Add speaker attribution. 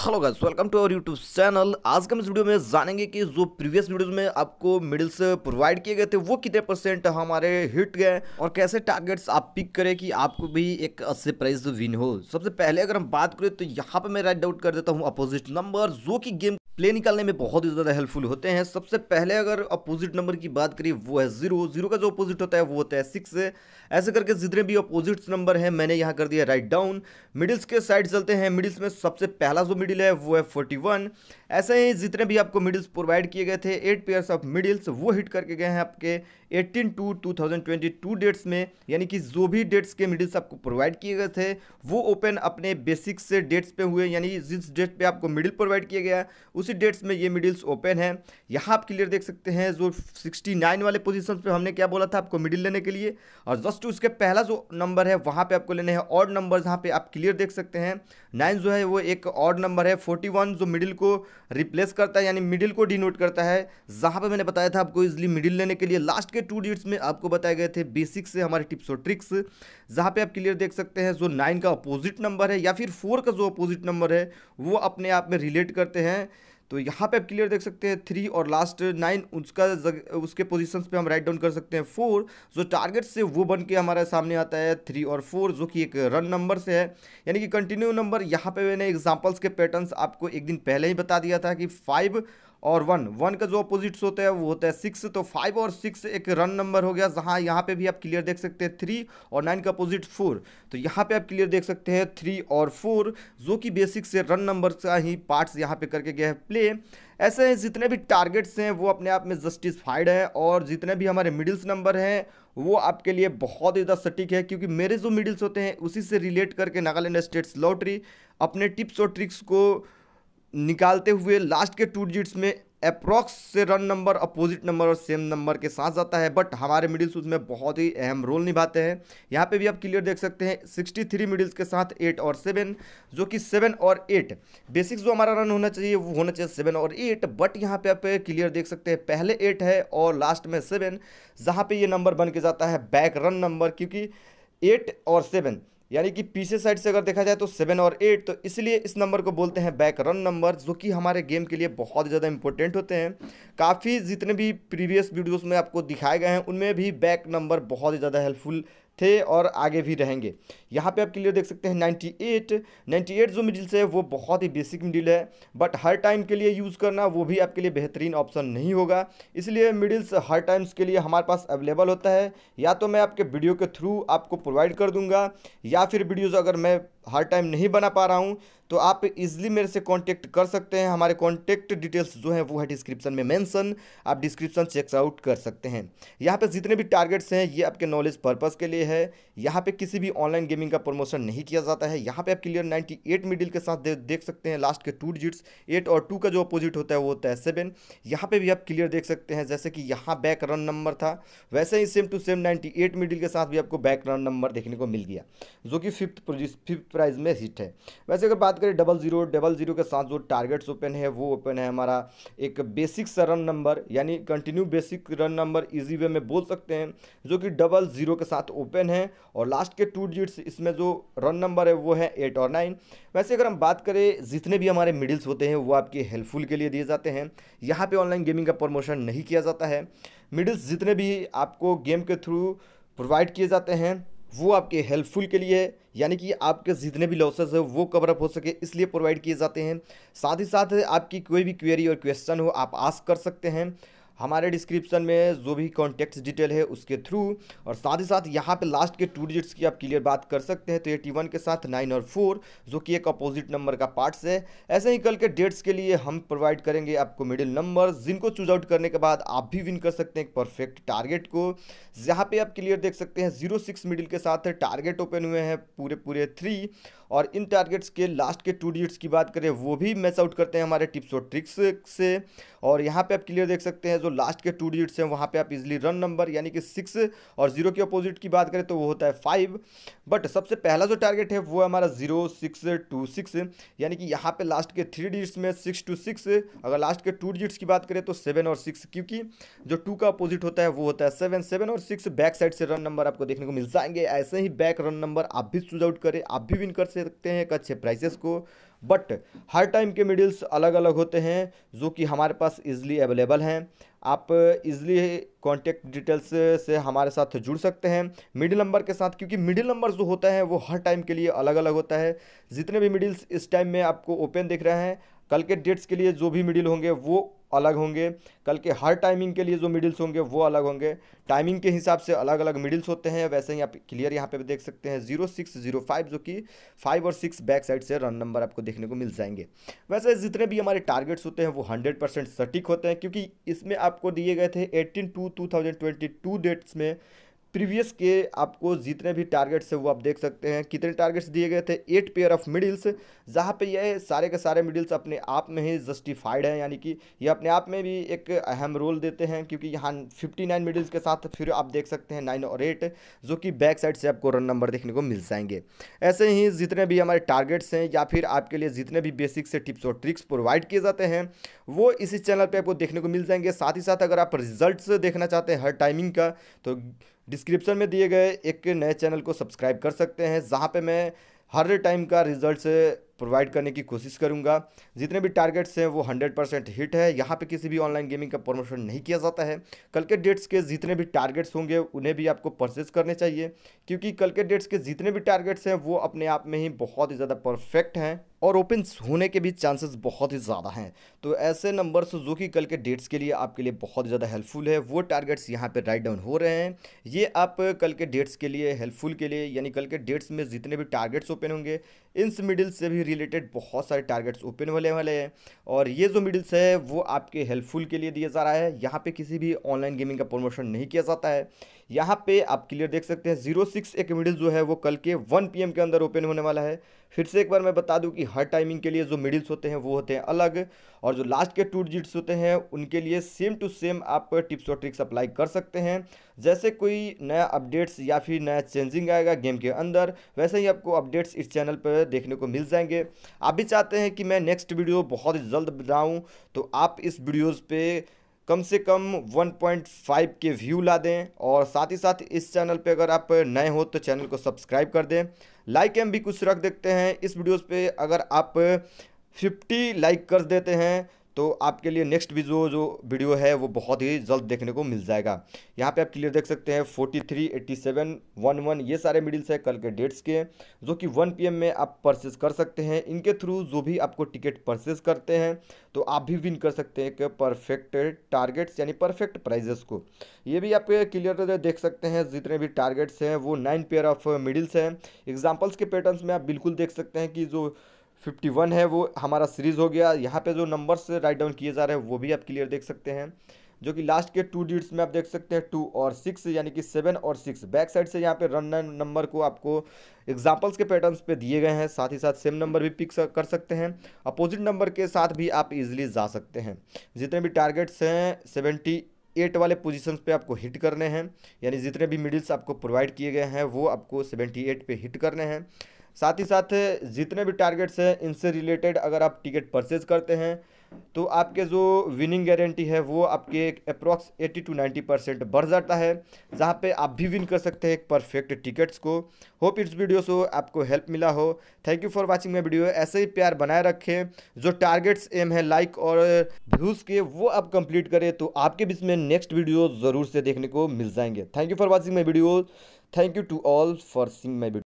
Speaker 1: hello guys welcome to our YouTube channel आज के हम इस वीडियो में जानेंगे कि जो प्रीवियस वीडियोस में आपको मिडिल्स प्रोवाइड किए गए थे वो कितने परसेंट हमारे हिट गए और कैसे टारगेट्स आप पिक करें कि आपको भी एक अच्छे प्राइस विन हो सबसे पहले अगर हम बात करें तो यहाँ पर मैं राइट डाउट कर देता हूँ अपोजिट नंबर जो कि गेम प्ले निकालने में बहुत ही ज़्यादा हेल्पफुल होते हैं सबसे पहले अगर अपोजिट नंबर की बात करिए वो है जीरो जीरो का जो अपोजिट होता है वो होता है सिक्स ऐसे करके जितने भी अपोजिट्स नंबर हैं मैंने यहाँ कर दिया राइट डाउन मिडिल्स के साइड चलते हैं मिडिल्स में सबसे पहला जो मिडिल है वो है फोर्टी वन ऐसे ही जितने भी आपको मिडिल्स प्रोवाइड किए गए थे एट पेयर्स ऑफ मिडिल्स वो हिट करके गए हैं आपके eighteen two two thousand twenty two dates में यानी कि जो भी डेट्स के मिडिल्स आपको प्रोवाइड किए गए थे वो ओपन अपने बेसिक्स से डेट्स पर हुए यानी जिस डेट पर आपको मिडिल प्रोवाइड किया गया उस उसी डेट्स में ये मिडिल्स ओपन है यहाँ आप क्लियर देख सकते हैं जो 69 वाले पोजीशन पे हमने क्या बोला था आपको मिडिल लेने के लिए और जस्ट उसके पहला जो नंबर है वहाँ पे आपको लेने हैं ऑड नंबर जहाँ पे आप क्लियर देख सकते हैं नाइन जो है वो एक ऑड नंबर है फोर्टी जो मिडिल को रिप्लेस करता है यानी मिडिल को डिनोट करता है जहाँ पर मैंने बताया था आपको इजली मिडिल लेने के लिए लास्ट के टू डेट्स में आपको बताए गए थे बेसिक्स से हमारे टिप्स और ट्रिक्स जहाँ पर आप क्लियर देख सकते हैं जो नाइन का अपोजिट नंबर है या फिर फोर का जो अपोजिट नंबर है वो अपने आप में रिलेट करते हैं तो यहाँ पे आप क्लियर देख सकते हैं थ्री और लास्ट नाइन उसका जग, उसके पोजीशंस पे हम राइट डाउन कर सकते हैं फोर जो टारगेट से वो बन के हमारे सामने आता है थ्री और फोर जो कि एक रन नंबर से है यानी कि कंटिन्यू नंबर यहाँ पे मैंने एग्जाम्पल्स के पैटर्न्स आपको एक दिन पहले ही बता दिया था कि फाइव और वन वन का जो अपोजिट्स होता है वो होता है सिक्स तो फाइव और सिक्स एक रन नंबर हो गया जहाँ यहाँ पे भी आप क्लियर देख सकते हैं थ्री और नाइन का अपोजिट फोर तो यहाँ पे आप क्लियर देख सकते हैं थ्री और फोर जो कि बेसिक से रन नंबर का ही पार्ट्स यहाँ पे करके गया है प्ले ऐसे जितने भी टारगेट्स हैं वो अपने आप में जस्टिसफाइड हैं और जितने भी हमारे मिडिल्स नंबर हैं वो आपके लिए बहुत ज़्यादा सटीक है क्योंकि मेरे जो मिडिल्स होते हैं उसी से रिलेट करके नागालैंड स्टेट्स लॉटरी अपने टिप्स और ट्रिक्स को निकालते हुए लास्ट के टू डिजिट्स में अप्रॉक्स से रन नंबर अपोजिट नंबर और सेम नंबर के साथ जाता है बट हमारे मिडिल्स उसमें बहुत ही अहम रोल निभाते हैं यहाँ पे भी आप क्लियर देख सकते हैं 63 मिडिल्स के साथ एट और सेवन जो कि सेवन और एट बेसिक्स जो हमारा रन होना चाहिए वो होना चाहिए सेवन और एट बट यहाँ पे आप क्लियर देख सकते हैं पहले एट है और लास्ट में सेवन जहाँ पर ये नंबर बन के जाता है बैक रन नंबर क्योंकि एट और सेवन यानी कि पीछे साइड से अगर देखा जाए तो सेवन और एट तो इसलिए इस नंबर को बोलते हैं बैक रन नंबर जो कि हमारे गेम के लिए बहुत ज़्यादा इंपॉर्टेंट होते हैं काफ़ी जितने भी प्रीवियस वीडियोस में आपको दिखाए गए हैं उनमें भी बैक नंबर बहुत ही ज़्यादा हेल्पफुल थे और आगे भी रहेंगे यहाँ पे आप क्लियर देख सकते हैं 98 98 जो मिडिल्स है वो बहुत ही बेसिक मिडिल है बट हर टाइम के लिए यूज़ करना वो भी आपके लिए बेहतरीन ऑप्शन नहीं होगा इसलिए मिडिल्स हर टाइम्स के लिए हमारे पास अवेलेबल होता है या तो मैं आपके वीडियो के थ्रू आपको प्रोवाइड कर दूँगा या फिर वीडियोज़ अगर मैं हर टाइम नहीं बना पा रहा हूँ तो आप इजिली मेरे से कांटेक्ट कर सकते हैं हमारे कांटेक्ट डिटेल्स जो है वो है डिस्क्रिप्शन में मेंशन आप डिस्क्रिप्शन चेकआउट कर सकते हैं यहाँ पे जितने भी टारगेट्स हैं ये आपके नॉलेज पर्पस के लिए है यहाँ पे किसी भी ऑनलाइन गेमिंग का प्रमोशन नहीं किया जाता है यहाँ पे आप क्लियर नाइन्टी एट मिडिल के साथ दे, देख सकते हैं लास्ट के टू डिजिट्स एट और टू का जो अपोजिट होता है वो होता है सेवन यहाँ पर भी आप क्लियर देख सकते हैं जैसे कि यहाँ बैक रन नंबर था वैसे ही same to same ninety middle के साथ भी आपको बैक रन नंबर देखने को मिल गया जो कि फिफ्थ फिफ्थ प्राइस में हिट है वैसे अगर बात करें डबल जीरो डबल जीरो के साथ जो टारगेट्स ओपन है वो ओपन है हमारा एक बेसिक रन नंबर यानी continue basic run number easy way में बोल सकते हैं जो कि डबल जीरो के साथ ओपन है और लास्ट के टू डिजिट्स इसमें जो रन नंबर है वो है एट और नाइन वैसे अगर हम बात करें जितने भी हमारे मिडिल्स होते हैं वो आपके हेल्पफुल के लिए दिए जाते हैं यहाँ पर ऑनलाइन गेमिंग का प्रमोशन नहीं किया जाता है मिडिल्स जितने भी आपको गेम के थ्रू प्रोवाइड किए जाते हैं वो आपके हेल्पफुल के लिए है यानी कि आपके जितने भी लॉसेज है वो कवर अप हो सके इसलिए प्रोवाइड किए जाते हैं साथ ही साथ आपकी कोई भी क्वेरी और क्वेश्चन हो आप आस्क कर सकते हैं हमारे डिस्क्रिप्शन में जो भी कॉन्टैक्ट्स डिटेल है उसके थ्रू और साथ ही साथ यहाँ पे लास्ट के टू डिजिट्स की आप क्लियर बात कर सकते हैं तो एटी वन के साथ नाइन और फोर जो कि एक अपोजिट नंबर का पार्ट्स है ऐसे ही कल के डेट्स के लिए हम प्रोवाइड करेंगे आपको मिडिल नंबर जिनको चूज आउट करने के बाद आप भी विन कर सकते हैं एक परफेक्ट टारगेट को जहाँ पर आप क्लियर देख सकते हैं जीरो सिक्स मिडिल के साथ टारगेट ओपन हुए हैं पूरे पूरे थ्री और इन टारगेट्स के लास्ट के टू डिजिट्स की बात करें वो भी मैच आउट करते हैं हमारे टिप्स और ट्रिक्स से और यहाँ पर आप क्लियर देख सकते हैं जो जो लास्ट के टू डिजिट्स हैं वहाँ पे आप इजिली रन नंबर यानी कि सिक्स और जीरो के अपोजिट की बात करें तो वो होता है फाइव बट सबसे पहला जो टारगेट है वो है हमारा जीरो सिक्स टू सिक्स यानी कि यहाँ पे लास्ट के थ्री डिजिट्स में सिक्स टू सिक्स अगर लास्ट के टू डिजिट्स की बात करें तो सेवन और सिक्स क्योंकि जो टू का अपोजिट होता है वो होता है सेवन सेवन और सिक्स बैक साइड से रन नंबर आपको देखने को मिल जाएंगे ऐसे ही बैक रन नंबर आप भी चूज आउट करें आप भी विन कर सकते हैं एक अच्छे प्राइसेस को बट हर टाइम के मिडिल्स अलग अलग होते हैं जो कि हमारे पास इजली अवेलेबल हैं आप इजली कॉन्टेक्ट डिटेल्स से हमारे साथ जुड़ सकते हैं मिडिल नंबर के साथ क्योंकि मिडिल नंबर जो होता है वो हर टाइम के लिए अलग अलग होता है जितने भी मिडिल्स इस टाइम में आपको ओपन दिख रहे हैं कल के डेट्स के लिए जो भी मिडिल होंगे वो अलग होंगे कल के हर टाइमिंग के लिए जो मिडिल्स होंगे वो अलग होंगे टाइमिंग के हिसाब से अलग अलग मिडिल्स होते हैं वैसे ही आप क्लियर यहाँ पे देख सकते हैं जीरो सिक्स जीरो फाइव जो कि फाइव और सिक्स बैक साइड से रन नंबर आपको देखने को मिल जाएंगे वैसे जितने भी हमारे टारगेट्स होते हैं वो हंड्रेड परसेंट सटीक होते हैं क्योंकि इसमें आपको दिए गए थे eighteen two two thousand twenty two dates में प्रीवियस के आपको जितने भी टारगेट्स है वो आप देख सकते हैं कितने टारगेट्स दिए गए थे एट पेयर ऑफ मिडिल्स जहाँ पे यह सारे के सारे मिडिल्स अपने आप में ही जस्टिफाइड हैं यानी कि ये अपने आप में भी एक अहम रोल देते हैं क्योंकि यहाँ 59 मिडिल्स के साथ फिर आप देख सकते हैं नाइन और एट जो कि बैक साइड से आपको रन नंबर देखने को मिल जाएंगे ऐसे ही जितने भी हमारे टारगेट्स हैं या फिर आपके लिए जितने भी बेसिक से टिप्स और ट्रिक्स प्रोवाइड किए जाते हैं वो इसी चैनल पर आपको देखने को मिल जाएंगे साथ ही साथ अगर आप रिजल्ट देखना चाहते हैं हर टाइमिंग का तो डिस्क्रिप्शन में दिए गए एक नए चैनल को सब्सक्राइब कर सकते हैं जहाँ पे मैं हर टाइम का रिजल्ट प्रोवाइड करने की कोशिश करूँगा जितने भी टारगेट्स हैं वो हंड्रेड परसेंट हिट है यहाँ पे किसी भी ऑनलाइन गेमिंग का प्रमोशन नहीं किया जाता है कल के डेट्स के जितने भी टारगेट्स होंगे उन्हें भी आपको परचेज करने चाहिए क्योंकि कल के डेट्स के जितने भी टारगेट्स हैं वो अपने आप में ही बहुत ही ज़्यादा परफेक्ट हैं और ओपन होने के भी चांसेस बहुत ही ज़्यादा हैं तो ऐसे नंबर्स जो कि कल के डेट्स के लिए आपके लिए बहुत ज़्यादा हेल्पफुल है वो टारगेट्स यहाँ पे राइट डाउन हो रहे हैं ये आप कल के डेट्स के लिए हेल्पफुल के लिए यानी कल के डेट्स में जितने भी टारगेट्स ओपन होंगे इन्स मिडिल से भी रिलेटेड बहुत सारे टारगेट्स ओपन होने वाले हैं और ये जो मिडिल्स है वो आपके हेल्पफुल के लिए दिया जा रहा है यहाँ पर किसी भी ऑनलाइन गेमिंग का प्रमोशन नहीं किया जाता है यहाँ पे आप क्लियर देख सकते हैं जीरो सिक्स एक मिडिल जो है वो कल के वन पीएम के अंदर ओपन होने वाला है फिर से एक बार मैं बता दूं कि हर टाइमिंग के लिए जो मिडिल्स होते हैं वो होते हैं अलग और जो लास्ट के टू डिजिट्स होते हैं उनके लिए सेम टू सेम आप टिप्स और ट्रिक्स अप्लाई कर सकते हैं जैसे कोई नया अपडेट्स या फिर नया चेंजिंग आएगा गेम के अंदर वैसे ही आपको अपडेट्स इस चैनल पर देखने को मिल जाएंगे आप भी चाहते हैं कि मैं नेक्स्ट वीडियो बहुत ही जल्द बनाऊँ तो आप इस वीडियोज़ पर कम से कम 1.5 के व्यू ला दें और साथ ही साथ इस चैनल पे अगर आप नए हो तो चैनल को सब्सक्राइब कर दें लाइक एम भी कुछ रख देखते हैं इस वीडियोस पे अगर आप 50 लाइक कर देते हैं तो आपके लिए नेक्स्ट भी जो जो वीडियो है वो बहुत ही जल्द देखने को मिल जाएगा यहाँ पे आप क्लियर देख सकते हैं forty three eighty seven one one ये सारे मिडिल्स हैं कल के डेट्स के जो कि वन पीएम में आप परचेस कर सकते हैं इनके थ्रू जो भी आपको टिकट परचेस करते हैं तो आप भी विन कर सकते हैं कि परफेक्ट टारगेट्स यानी परफेक्ट प्राइजेस को ये भी आप क्लियर देख सकते हैं जितने भी टारगेट्स हैं वो नाइन पेयर ऑफ मिडिल्स हैं एग्जाम्पल्स के पैटर्न में आप बिल्कुल देख सकते हैं कि जो फिफ्टी वन है वो हमारा सीरीज़ हो गया यहाँ पे जो नंबर्स राइट डाउन किए जा रहे हैं वो भी आप क्लियर देख सकते हैं जो कि लास्ट के टू डिट्स में आप देख सकते हैं टू और सिक्स यानी कि सेवन और सिक्स बैक साइड से यहाँ पे रन नंबर को आपको एग्जाम्पल्स के पैटर्न्स पे दिए गए हैं साथ ही साथ सेम नंबर भी पिक कर सकते हैं अपोजिट नंबर के साथ भी आप इजीली जा सकते हैं जितने भी टारगेट्स हैं सेवेंटी एट वाले पोजिशन पे आपको हिट करने हैं यानी जितने भी मिडिल्स आपको प्रोवाइड किए गए हैं वो आपको सेवेंटी एट हिट करने हैं साथ ही साथ जितने भी टारगेट्स हैं इनसे रिलेटेड अगर आप टिकट परचेज करते हैं तो आपके जो विनिंग गारंटी है वो आपके एक अप्रॉक्स 80 टू 90 परसेंट बढ़ जाता है जहाँ पे आप भी विन कर सकते हैं एक परफेक्ट टिकट्स को होप इट्स वीडियो से आपको हेल्प मिला हो thank you for watching my video ऐसे ही प्यार बनाए रखें जो टारगेट्स एम है लाइक और व्यूज़ के वो आप कंप्लीट करें तो आपके बीच में नेक्स्ट वीडियो ज़रूर से देखने को मिल जाएंगे thank you for watching my video thank you to all for sing my video